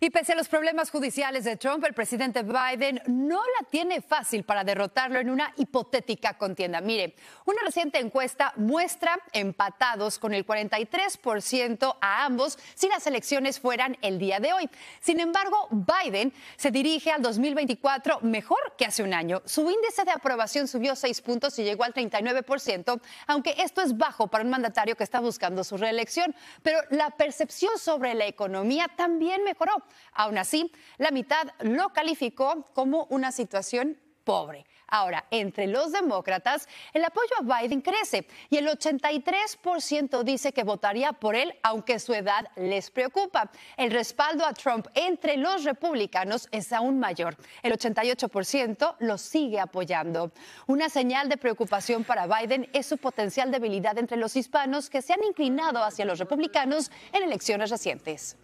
Y pese a los problemas judiciales de Trump, el presidente Biden no la tiene fácil para derrotarlo en una hipotética contienda. Mire, una reciente encuesta muestra empatados con el 43% a ambos si las elecciones fueran el día de hoy. Sin embargo, Biden se dirige al 2024 mejor que hace un año. Su índice de aprobación subió 6 puntos y llegó al 39%, aunque esto es bajo para un mandatario que está buscando su reelección. Pero la percepción sobre la economía también mejoró. Aún así, la mitad lo calificó como una situación pobre. Ahora, entre los demócratas, el apoyo a Biden crece y el 83% dice que votaría por él, aunque su edad les preocupa. El respaldo a Trump entre los republicanos es aún mayor. El 88% lo sigue apoyando. Una señal de preocupación para Biden es su potencial debilidad entre los hispanos que se han inclinado hacia los republicanos en elecciones recientes.